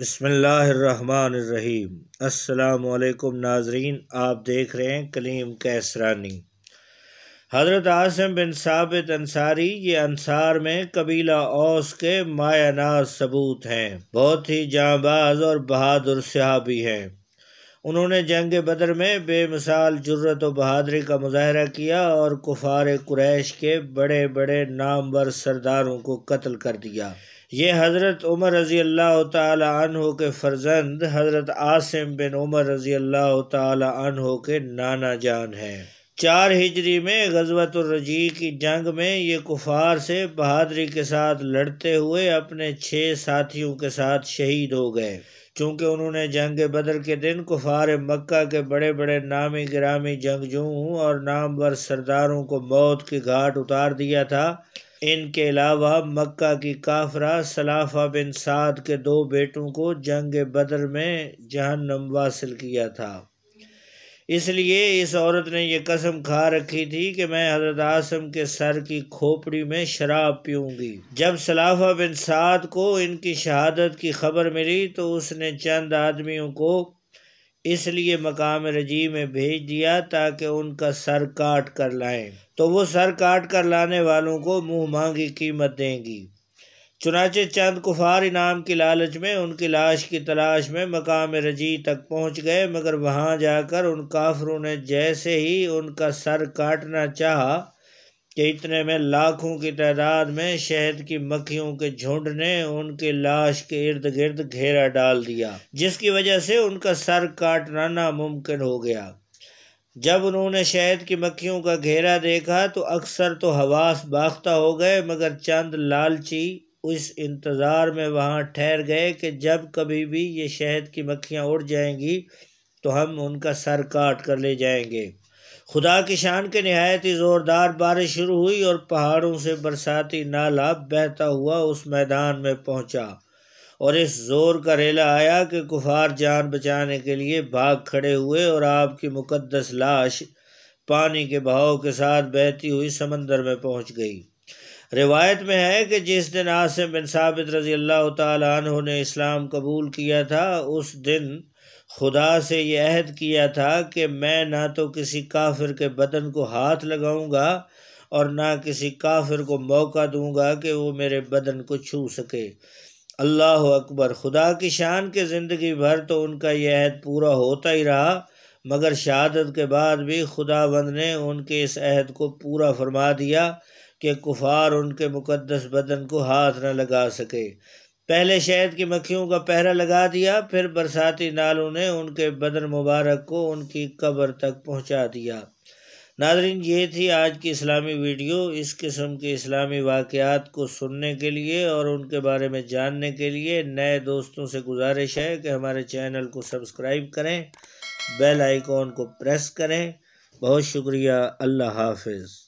बसमीम अल्लाम नाजरीन आप देख रहे हैं कलीम कैसरानी हज़रत आसम बिन साबित अंसारी ये अंसार में कबीला ओस के मायानाज सबूत हैं बहुत ही जाँबाज और बहादुर सहाबी हैं उन्होंने जंग बदर में बेमिसाल जुर्रत व बहादरी का मुजाहरा किया और कुफार कुरैश के बड़े बड़े नामवर सरदारों को कत्ल कर दिया ये हज़रत उमर रज़ी अल्लाह तहों के फ़र्जंद हज़रत आसिम बिन उमर रज़ी अल्लाह तहों के नाना जान हैं चार हिजरी में गजबतुलरजी की जंग में ये कुफार से बहादरी के साथ लड़ते हुए अपने छः साथियों के साथ शहीद हो गए चूँकि उन्होंने जंग बदर के दिन कुफार मक्का के बड़े बड़े नामी ग्रामी जंगजू और नामवर सरदारों को मौत की घाट उतार दिया था इनके अलावा मक्का की काफरा सलाफा बिन साद के दो बेटों को जंग बदर में जहन्नम वासिल किया था इसलिए इस औरत ने यह कसम खा रखी थी कि मैं हजरत आसम के सर की खोपड़ी में शराब पीऊँगी जब सलाफा बिन साद को इनकी शहादत की खबर मिली तो उसने चंद आदमियों को इसलिए मकाम रजी में भेज दिया ताकि उनका सर काट कर लाएं तो वो सर काट कर लाने वालों को मुँह मांगी कीमत देंगी चुनाचे चंद कुफार इनाम की लालच में उनकी लाश की तलाश में मकाम रजी तक पहुंच गए मगर वहां जाकर उन काफरों ने जैसे ही उनका सर काटना चाहा कि इतने में लाखों की तादाद में शहद की मक्खियों के झुंड ने उनके लाश के इर्द गिर्द घेरा डाल दिया जिसकी वजह से उनका सर काटना नामुमकिन हो गया जब उन्होंने शहद की मक्खियों का घेरा देखा तो अक्सर तो हवास बाख्ता हो गए मगर चंद लालची उस इंतज़ार में वहाँ ठहर गए कि जब कभी भी ये शहद की मक्खियाँ उड़ जाएंगी तो हम उनका सर काट कर ले जाएंगे खुदा की शान के नहायत ही ज़ोरदार बारिश शुरू हुई और पहाड़ों से बरसाती नाला बहता हुआ उस मैदान में पहुँचा और इस जोर का रेला आया कि कुफार जान बचाने के लिए भाग खड़े हुए और आपकी मुकद्दस लाश पानी के बहाव के साथ बहती हुई समंदर में पहुंच गई रिवायत में है कि जिस दिन आसिम बिन साबित रज़ी अल्लाह तु ने इस्लाम कबूल किया था उस दिन खुदा से यह अहद किया था कि मैं ना तो किसी काफिर के बदन को हाथ लगाऊंगा और ना किसी काफिर को मौका दूंगा कि वो मेरे बदन को छू सके अल्लाह अकबर खुदा की शान के ज़िंदगी भर तो उनका यह अहद पूरा होता ही रहा मगर शहादत के बाद भी बंद ने उनके इस अहद को पूरा फरमा दिया कि कुफार उनके मुक़दस बदन को हाथ न लगा सके पहले शहद की मक्खियों का पहरा लगा दिया फिर बरसाती नालों ने उनके बदन मुबारक को उनकी कब्र तक पहुंचा दिया नादरीन ये थी आज की इस्लामी वीडियो इस किस्म के इस्लामी वाक़ात को सुनने के लिए और उनके बारे में जानने के लिए नए दोस्तों से गुजारिश है कि हमारे चैनल को सब्सक्राइब करें बेल आइकॉन को प्रेस करें बहुत शुक्रिया अल्लाह हाफिज़